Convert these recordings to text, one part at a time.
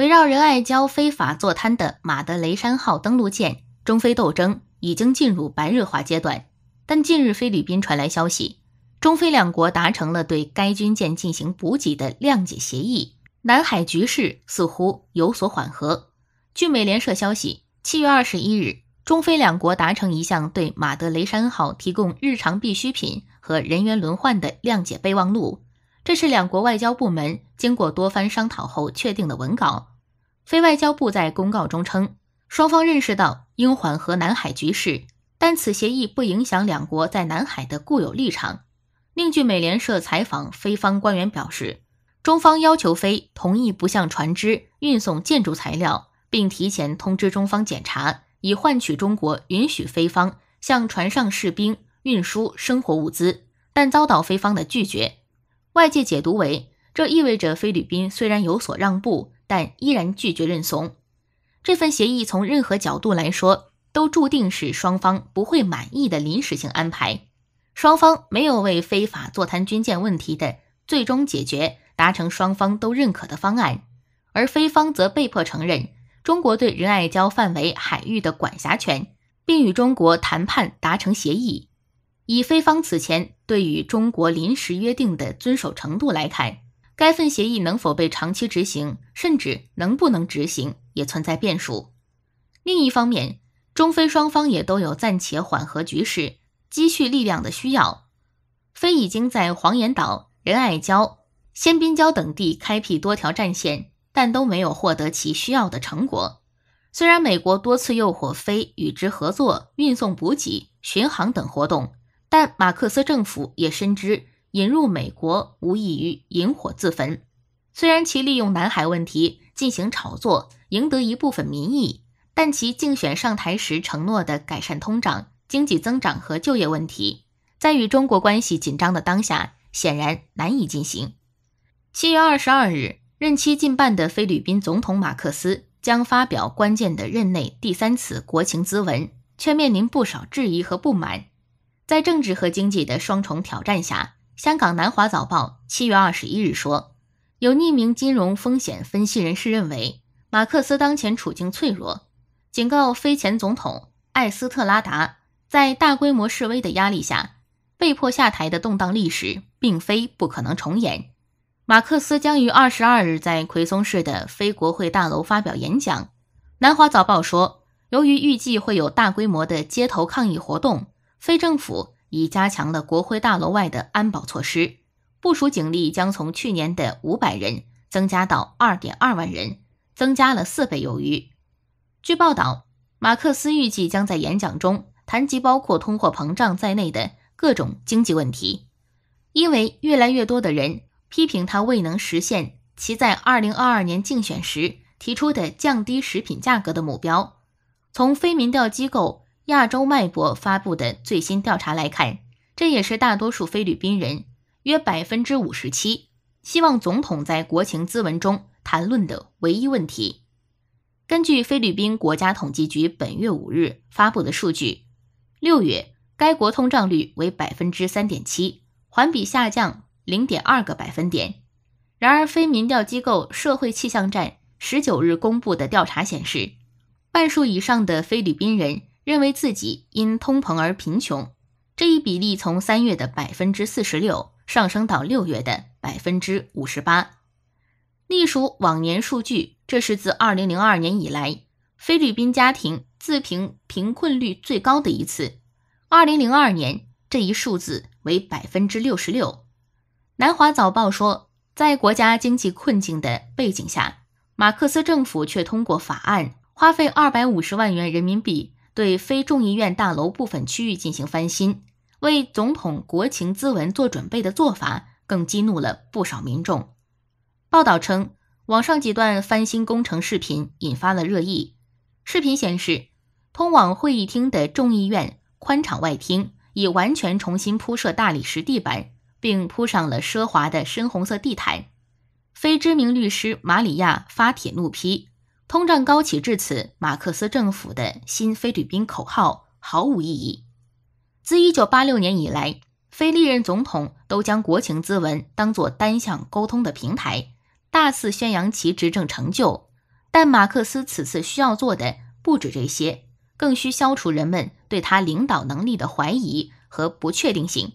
围绕仁爱礁非法坐滩的马德雷山号登陆舰，中非斗争已经进入白热化阶段。但近日，菲律宾传来消息，中菲两国达成了对该军舰进行补给的谅解协议，南海局势似乎有所缓和。据美联社消息，七月二十一日，中菲两国达成一项对马德雷山号提供日常必需品和人员轮换的谅解备忘录，这是两国外交部门经过多番商讨后确定的文稿。非外交部在公告中称，双方认识到应缓和南海局势，但此协议不影响两国在南海的固有立场。另据美联社采访菲方官员表示，中方要求菲同意不向船只运送建筑材料，并提前通知中方检查，以换取中国允许菲方向船上士兵运输生活物资，但遭到菲方的拒绝。外界解读为，这意味着菲律宾虽然有所让步。但依然拒绝认怂。这份协议从任何角度来说，都注定是双方不会满意的临时性安排。双方没有为非法坐滩军舰问题的最终解决达成双方都认可的方案，而菲方则被迫承认中国对仁爱礁范围海域的管辖权，并与中国谈判达成协议。以菲方此前对于中国临时约定的遵守程度来看。该份协议能否被长期执行，甚至能不能执行，也存在变数。另一方面，中非双方也都有暂且缓和局势、积蓄力量的需要。非已经在黄岩岛、仁爱礁、仙宾礁等地开辟多条战线，但都没有获得其需要的成果。虽然美国多次诱惑非与之合作、运送补给、巡航等活动，但马克思政府也深知。引入美国无异于引火自焚。虽然其利用南海问题进行炒作，赢得一部分民意，但其竞选上台时承诺的改善通胀、经济增长和就业问题，在与中国关系紧张的当下，显然难以进行。七月二十二日，任期近半的菲律宾总统马克思将发表关键的任内第三次国情咨文，却面临不少质疑和不满。在政治和经济的双重挑战下，香港南华早报七月二十一日说，有匿名金融风险分析人士认为，马克思当前处境脆弱，警告非前总统艾斯特拉达在大规模示威的压力下被迫下台的动荡历史并非不可能重演。马克思将于二十二日在奎松市的非国会大楼发表演讲。南华早报说，由于预计会有大规模的街头抗议活动，非政府。已加强了国会大楼外的安保措施，部署警力将从去年的五百人增加到二点二万人，增加了四倍有余。据报道，马克思预计将在演讲中谈及包括通货膨胀在内的各种经济问题，因为越来越多的人批评他未能实现其在二零二二年竞选时提出的降低食品价格的目标。从非民调机构。亚洲脉搏发布的最新调查来看，这也是大多数菲律宾人约百分之五十七希望总统在国情咨文中谈论的唯一问题。根据菲律宾国家统计局本月五日发布的数据，六月该国通胀率为百分之三点七，环比下降零点二个百分点。然而，非民调机构社会气象站十九日公布的调查显示，半数以上的菲律宾人。认为自己因通膨而贫穷这一比例从三月的百分之四十六上升到六月的百分之五十八。隶属往年数据，这是自二零零二年以来菲律宾家庭自评贫困率最高的一次。二零零二年这一数字为百分之六十六。南华早报说，在国家经济困境的背景下，马克思政府却通过法案，花费二百五十万元人民币。对非众议院大楼部分区域进行翻新，为总统国情咨文做准备的做法，更激怒了不少民众。报道称，网上几段翻新工程视频引发了热议。视频显示，通往会议厅的众议院宽敞外厅已完全重新铺设大理石地板，并铺上了奢华的深红色地毯。非知名律师马里亚发帖怒批。通胀高企至此，马克思政府的新菲律宾口号毫无意义。自1986年以来，非历任总统都将国情咨文当作单向沟通的平台，大肆宣扬其执政成就。但马克思此次需要做的不止这些，更需消除人们对他领导能力的怀疑和不确定性。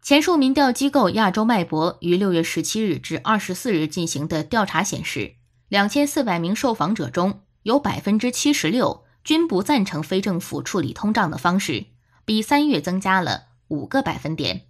前述民调机构亚洲脉搏于6月17日至24日进行的调查显示。两千四百名受访者中有百分之七十六均不赞成非政府处理通胀的方式，比三月增加了五个百分点。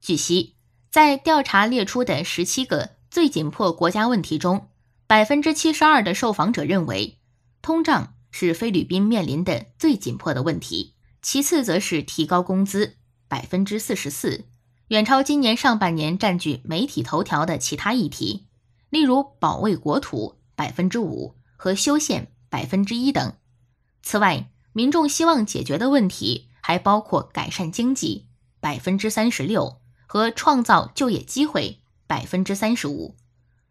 据悉，在调查列出的十七个最紧迫国家问题中，百分之七十二的受访者认为通胀是菲律宾面临的最紧迫的问题，其次则是提高工资，百分之四十四，远超今年上半年占据媒体头条的其他议题。例如保卫国土百分之五和修宪百分之一等。此外，民众希望解决的问题还包括改善经济百分之三十六和创造就业机会百分之三十五。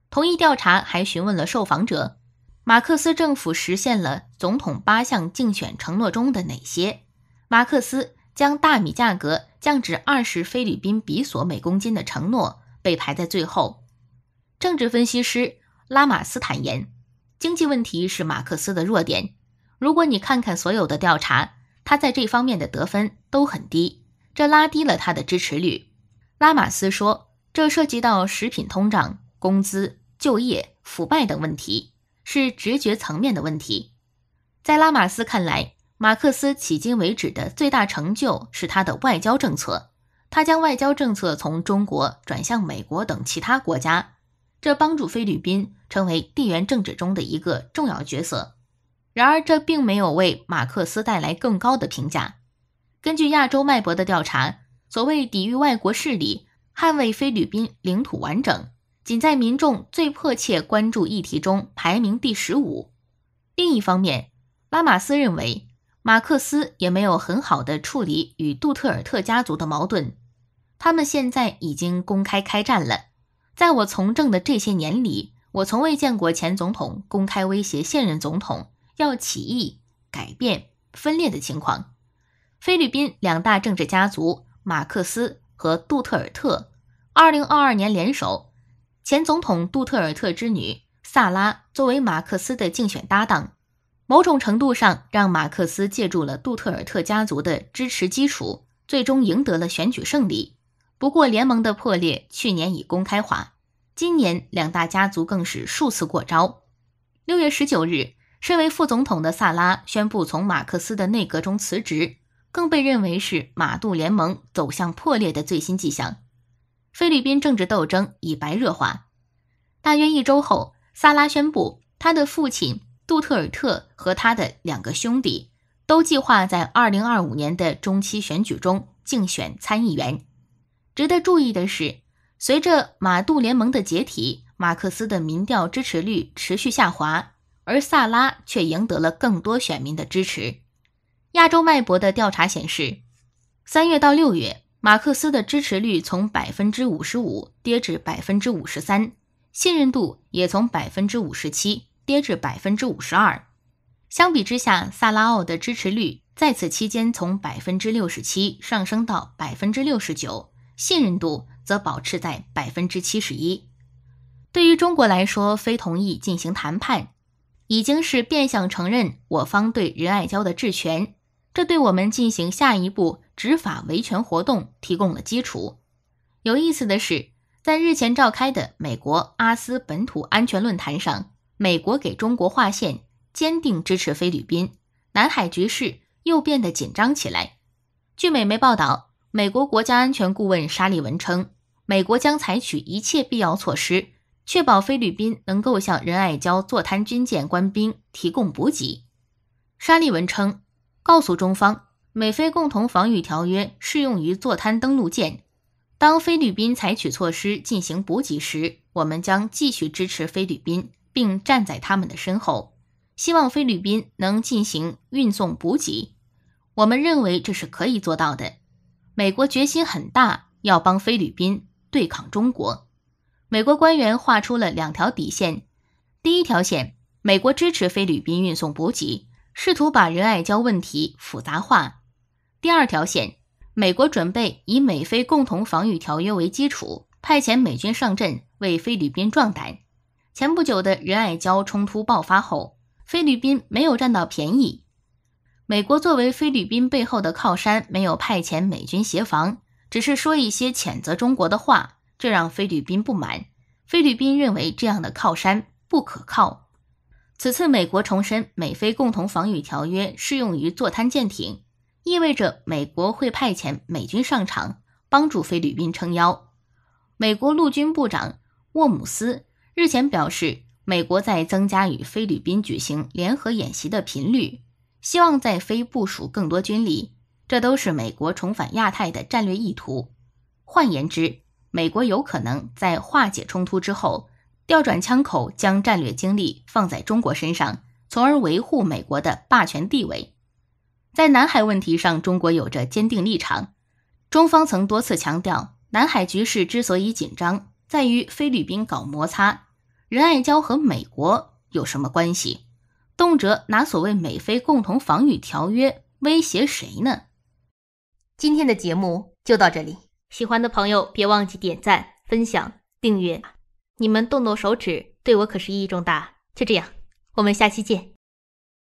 同一调查还询问了受访者，马克思政府实现了总统八项竞选承诺中的哪些？马克思将大米价格降至二十菲律宾比索每公斤的承诺被排在最后。政治分析师拉马斯坦言，经济问题是马克思的弱点。如果你看看所有的调查，他在这方面的得分都很低，这拉低了他的支持率。拉马斯说，这涉及到食品通胀、工资、就业、腐败等问题，是直觉层面的问题。在拉马斯看来，马克思迄今为止的最大成就是他的外交政策，他将外交政策从中国转向美国等其他国家。这帮助菲律宾成为地缘政治中的一个重要角色，然而这并没有为马克思带来更高的评价。根据亚洲脉搏的调查，所谓抵御外国势力、捍卫菲律宾领土完整，仅在民众最迫切关注议题中排名第十五。另一方面，拉马斯认为马克思也没有很好的处理与杜特尔特家族的矛盾，他们现在已经公开开战了。在我从政的这些年里，我从未见过前总统公开威胁现任总统要起义、改变、分裂的情况。菲律宾两大政治家族马克思和杜特尔特，2022年联手。前总统杜特尔特之女萨拉作为马克思的竞选搭档，某种程度上让马克思借助了杜特尔特家族的支持基础，最终赢得了选举胜利。不过，联盟的破裂去年已公开化，今年两大家族更是数次过招。六月十九日，身为副总统的萨拉宣布从马克思的内阁中辞职，更被认为是马杜联盟走向破裂的最新迹象。菲律宾政治斗争已白热化。大约一周后，萨拉宣布他的父亲杜特尔特和他的两个兄弟都计划在二零二五年的中期选举中竞选参议员。值得注意的是，随着马杜联盟的解体，马克思的民调支持率持续下滑，而萨拉却赢得了更多选民的支持。亚洲脉搏的调查显示，三月到六月，马克思的支持率从百分之五十五跌至百分之五十三，信任度也从百分之五十七跌至百分之五十二。相比之下，萨拉奥的支持率在此期间从百分之六十七上升到百分之六十九。信任度则保持在百分之七十一。对于中国来说，非同意进行谈判，已经是变相承认我方对仁爱礁的治权，这对我们进行下一步执法维权活动提供了基础。有意思的是，在日前召开的美国阿斯本土安全论坛上，美国给中国划线，坚定支持菲律宾，南海局势又变得紧张起来。据美媒报道。美国国家安全顾问沙利文称，美国将采取一切必要措施，确保菲律宾能够向仁爱礁坐滩军舰官兵提供补给。沙利文称，告诉中方，美菲共同防御条约适用于坐滩登陆舰。当菲律宾采取措施进行补给时，我们将继续支持菲律宾，并站在他们的身后。希望菲律宾能进行运送补给，我们认为这是可以做到的。美国决心很大，要帮菲律宾对抗中国。美国官员画出了两条底线：第一条线，美国支持菲律宾运送补给，试图把仁爱礁问题复杂化；第二条线，美国准备以美菲共同防御条约为基础，派遣美军上阵，为菲律宾壮胆。前不久的仁爱礁冲突爆发后，菲律宾没有占到便宜。美国作为菲律宾背后的靠山，没有派遣美军协防，只是说一些谴责中国的话，这让菲律宾不满。菲律宾认为这样的靠山不可靠。此次美国重申美菲共同防御条约适用于坐滩舰艇，意味着美国会派遣美军上场，帮助菲律宾撑腰。美国陆军部长沃姆斯日前表示，美国在增加与菲律宾举行联合演习的频率。希望在非部署更多军力，这都是美国重返亚太的战略意图。换言之，美国有可能在化解冲突之后，调转枪口，将战略精力放在中国身上，从而维护美国的霸权地位。在南海问题上，中国有着坚定立场。中方曾多次强调，南海局势之所以紧张，在于菲律宾搞摩擦。仁爱礁和美国有什么关系？动辄拿所谓美菲共同防御条约威胁谁呢？今天的节目就到这里，喜欢的朋友别忘记点赞、分享、订阅，你们动动手指对我可是意义重大。就这样，我们下期见。